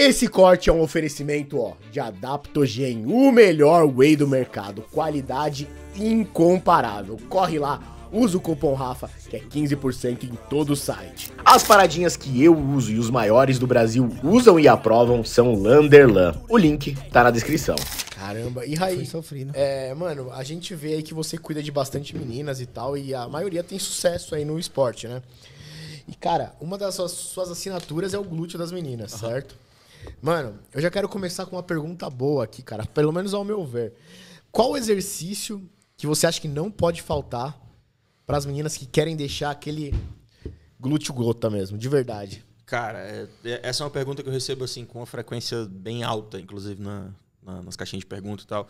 Esse corte é um oferecimento ó, de Adaptogen, o melhor whey do mercado, qualidade incomparável. Corre lá, usa o cupom Rafa, que é 15% em todo o site. As paradinhas que eu uso e os maiores do Brasil usam e aprovam são Landerlan. O link tá na descrição. Caramba, e Raí? Foi sofrido. É, mano, a gente vê aí que você cuida de bastante meninas e tal, e a maioria tem sucesso aí no esporte, né? E, cara, uma das suas assinaturas é o glúteo das meninas, uhum. certo? Mano, eu já quero começar com uma pergunta boa aqui, cara. Pelo menos ao meu ver. Qual exercício que você acha que não pode faltar para as meninas que querem deixar aquele glúteo gota mesmo, de verdade? Cara, é, é, essa é uma pergunta que eu recebo assim com uma frequência bem alta, inclusive na, na, nas caixinhas de perguntas e tal.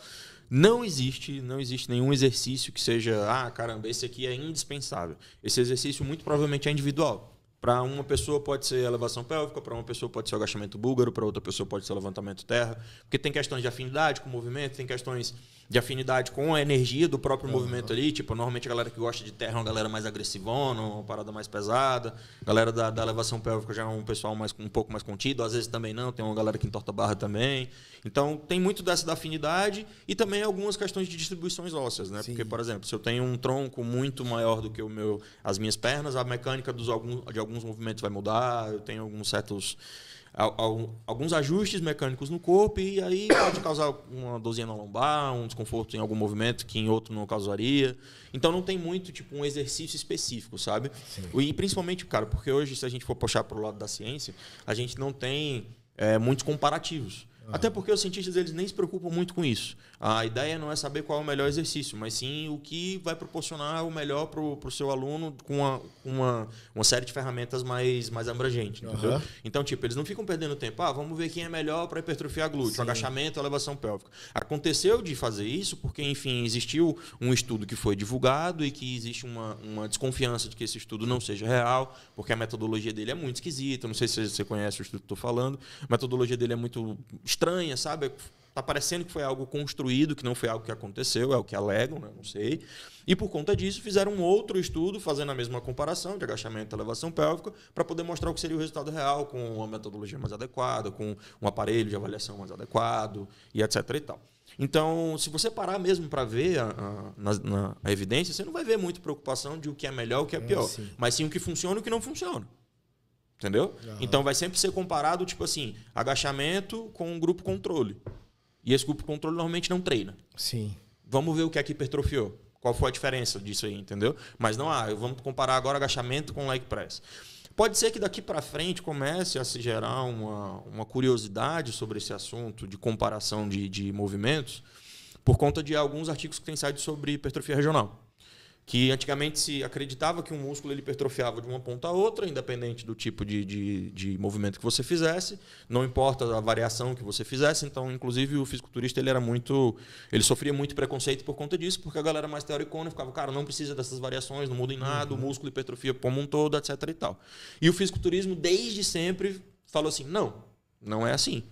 Não existe, não existe nenhum exercício que seja, ah, caramba, esse aqui é indispensável. Esse exercício muito provavelmente é individual. Para uma pessoa pode ser elevação pélvica, para uma pessoa pode ser agachamento búlgaro, para outra pessoa pode ser levantamento terra, porque tem questões de afinidade com o movimento, tem questões de afinidade com a energia do próprio uhum. movimento ali. Tipo, normalmente a galera que gosta de terra é uma galera mais agressivona, uma parada mais pesada. A galera da, da elevação pélvica já é um pessoal mais, um pouco mais contido, às vezes também não, tem uma galera que entorta barra também. Então tem muito dessa da afinidade e também algumas questões de distribuições ósseas, né? Sim. Porque, por exemplo, se eu tenho um tronco muito maior do que o meu, as minhas pernas, a mecânica dos, de alguns movimentos vai mudar, eu tenho alguns certos alguns ajustes mecânicos no corpo e aí pode causar uma dorzinha na lombar, um desconforto em algum movimento que em outro não causaria. Então não tem muito tipo um exercício específico, sabe? Sim. E principalmente, cara, porque hoje se a gente for puxar para o lado da ciência, a gente não tem é, muitos comparativos. Ah. Até porque os cientistas eles nem se preocupam muito com isso. A ideia não é saber qual é o melhor exercício, mas sim o que vai proporcionar o melhor para o seu aluno com uma, uma, uma série de ferramentas mais, mais abrangente. Uhum. Então, tipo, eles não ficam perdendo tempo. Ah, vamos ver quem é melhor para hipertrofiar glúteo, sim. agachamento, elevação pélvica. Aconteceu de fazer isso porque, enfim, existiu um estudo que foi divulgado e que existe uma, uma desconfiança de que esse estudo não seja real, porque a metodologia dele é muito esquisita. Não sei se você conhece o estudo que estou falando. A metodologia dele é muito estranha, sabe? Tá parecendo que foi algo construído, que não foi algo que aconteceu, é o que alegam, né? não sei. E por conta disso fizeram um outro estudo fazendo a mesma comparação de agachamento e elevação pélvica para poder mostrar o que seria o resultado real com uma metodologia mais adequada, com um aparelho de avaliação mais adequado e etc e tal. Então, se você parar mesmo para ver a, a na, na a evidência, você não vai ver muita preocupação de o que é melhor e o que é, é pior, é, mas sim o que funciona e o que não funciona. Entendeu? Uhum. Então vai sempre ser comparado, tipo assim, agachamento com grupo controle. E esse grupo controle normalmente não treina. Sim. Vamos ver o que é que hipertrofiou. Qual foi a diferença disso aí, entendeu? Mas não, ah, vamos comparar agora agachamento com leg press. Pode ser que daqui para frente comece a se gerar uma, uma curiosidade sobre esse assunto de comparação de, de movimentos por conta de alguns artigos que têm saído sobre hipertrofia regional que antigamente se acreditava que um músculo ele hipertrofiava de uma ponta a outra, independente do tipo de, de, de, movimento que você fizesse, não importa a variação que você fizesse. Então, inclusive, o fisiculturista ele era muito, ele sofria muito preconceito por conta disso, porque a galera mais teoricona ficava, cara, não precisa dessas variações, não muda em nada, uhum. o músculo hipertrofia como um todo, etc. E tal. E o fisiculturismo desde sempre falou assim, não, não é assim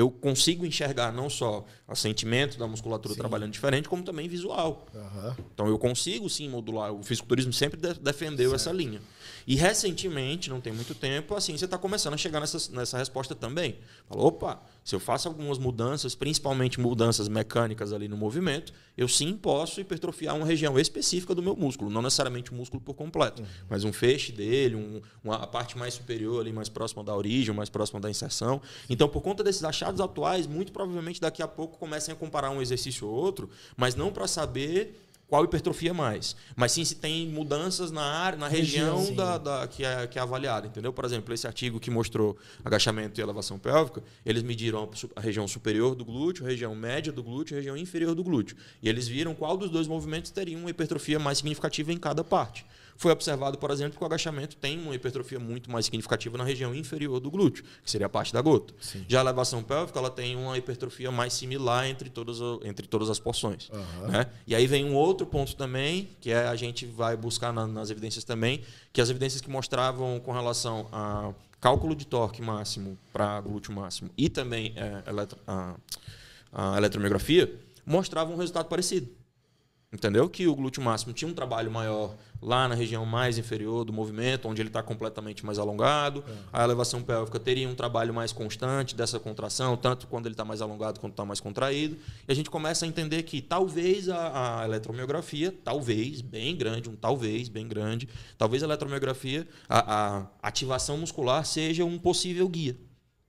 eu consigo enxergar não só o sentimento da musculatura sim. trabalhando diferente, como também visual. Uhum. Então eu consigo sim modular. O fisiculturismo sempre de defendeu certo. essa linha. E recentemente, não tem muito tempo, a ciência está começando a chegar nessa, nessa resposta também. Falou, opa, se eu faço algumas mudanças, principalmente mudanças mecânicas ali no movimento, eu sim posso hipertrofiar uma região específica do meu músculo, não necessariamente o músculo por completo, uhum. mas um feixe dele, um, uma, a parte mais superior ali, mais próxima da origem, mais próxima da inserção. Então, por conta desses achados atuais, muito provavelmente daqui a pouco comecem a comparar um exercício ou outro, mas não para saber qual hipertrofia mais. Mas sim se tem mudanças na área, na região, da, da, que, é, que é avaliada, entendeu? Por exemplo, esse artigo que mostrou agachamento e elevação pélvica, eles mediram a região superior do glúteo, a região média do glúteo e a região inferior do glúteo. E eles viram qual dos dois movimentos teria uma hipertrofia mais significativa em cada parte. Foi observado, por exemplo, que o agachamento tem uma hipertrofia muito mais significativa na região inferior do glúteo, que seria a parte da gota. Sim. Já a elevação pélvica ela tem uma hipertrofia mais similar entre todas, entre todas as porções. Uhum. Né? E aí vem um outro ponto também, que é a gente vai buscar na, nas evidências também, que as evidências que mostravam com relação a cálculo de torque máximo para glúteo máximo e também é, eletro, a, a eletromiografia mostravam um resultado parecido. Entendeu? Que o glúteo máximo tinha um trabalho maior lá na região mais inferior do movimento, onde ele está completamente mais alongado. É. A elevação pélvica teria um trabalho mais constante dessa contração, tanto quando ele está mais alongado quanto está mais contraído. E a gente começa a entender que talvez a, a eletromiografia, talvez, bem grande, um talvez bem grande, talvez a eletromiografia, a, a ativação muscular seja um possível guia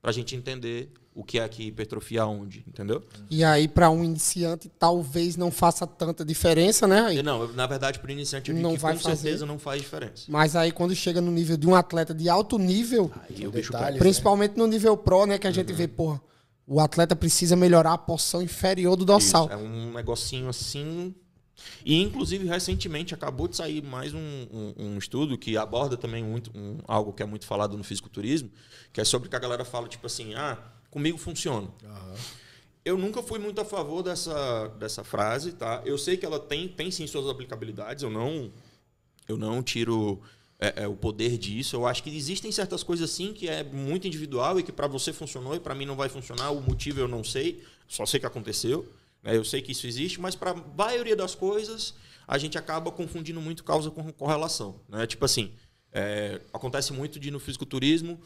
para a gente entender o que é que hipertrofia onde, entendeu? E aí, para um iniciante, talvez não faça tanta diferença, né? Aí, não, na verdade, para iniciante, não vai com fazer. certeza não faz diferença. Mas aí, quando chega no nível de um atleta de alto nível, aí o bicho né? principalmente né? no nível pro, né, que a gente uhum. vê, porra, o atleta precisa melhorar a porção inferior do dorsal. Isso, é um negocinho assim. E, inclusive, recentemente acabou de sair mais um, um, um estudo que aborda também muito, um, algo que é muito falado no fisiculturismo, que é sobre que a galera fala, tipo assim, ah comigo funciona. Uhum. Eu nunca fui muito a favor dessa, dessa frase, tá? Eu sei que ela tem, tem sim suas aplicabilidades, eu não, eu não tiro é, é, o poder disso. Eu acho que existem certas coisas sim que é muito individual e que para você funcionou e para mim não vai funcionar. O motivo eu não sei, só sei que aconteceu. Né? Eu sei que isso existe, mas para a maioria das coisas a gente acaba confundindo muito causa com correlação. Né? Tipo assim, é, acontece muito de no fisiculturismo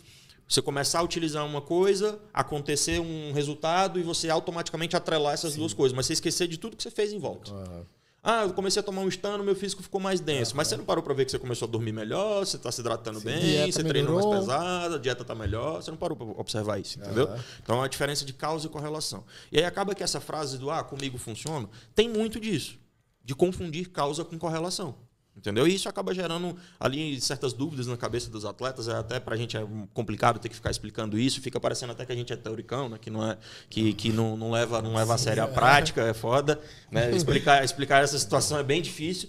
você começar a utilizar uma coisa, acontecer um resultado e você automaticamente atrelar essas Sim. duas coisas, mas você esquecer de tudo que você fez em volta. Uhum. Ah, eu comecei a tomar um estano, meu físico ficou mais denso. Uhum. Mas você é. não parou para ver que você começou a dormir melhor, você está se hidratando Sim, bem, você treinou mais pesado, a dieta está melhor. Você não parou para observar isso, entendeu? Uhum. Então é a diferença de causa e correlação. E aí acaba que essa frase do ah, comigo funciona, tem muito disso, de confundir causa com correlação. Entendeu? E isso acaba gerando ali certas dúvidas na cabeça dos atletas. É até para a gente é complicado ter que ficar explicando isso. Fica parecendo até que a gente é teoricão, né? Que não, é, que, que não, não leva, não leva a sério a é. prática, é foda. Né? Explicar, explicar essa situação é bem difícil.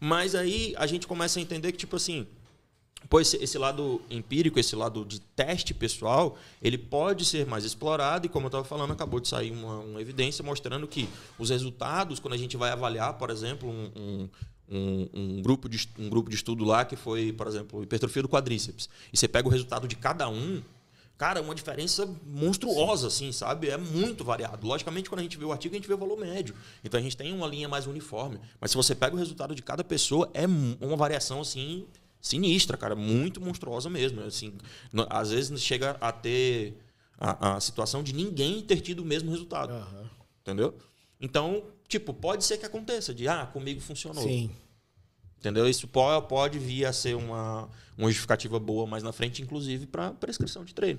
Mas aí a gente começa a entender que, tipo assim, pois esse lado empírico, esse lado de teste pessoal, ele pode ser mais explorado e, como eu estava falando, acabou de sair uma, uma, evidência mostrando que os resultados, quando a gente vai avaliar, por exemplo, um, um um, um, grupo de, um grupo de estudo lá que foi, por exemplo, hipertrofia do quadríceps. E você pega o resultado de cada um, cara, é uma diferença monstruosa, assim, sabe? É muito variado. Logicamente, quando a gente vê o artigo, a gente vê o valor médio. Então a gente tem uma linha mais uniforme. Mas se você pega o resultado de cada pessoa, é uma variação, assim, sinistra, cara. Muito monstruosa mesmo. Assim, às vezes chega a ter a, a situação de ninguém ter tido o mesmo resultado. Uhum. Entendeu? Então, tipo, pode ser que aconteça de, ah, comigo funcionou. Sim. Entendeu? Isso pode vir a ser uma, uma justificativa boa mais na frente, inclusive para prescrição de treino.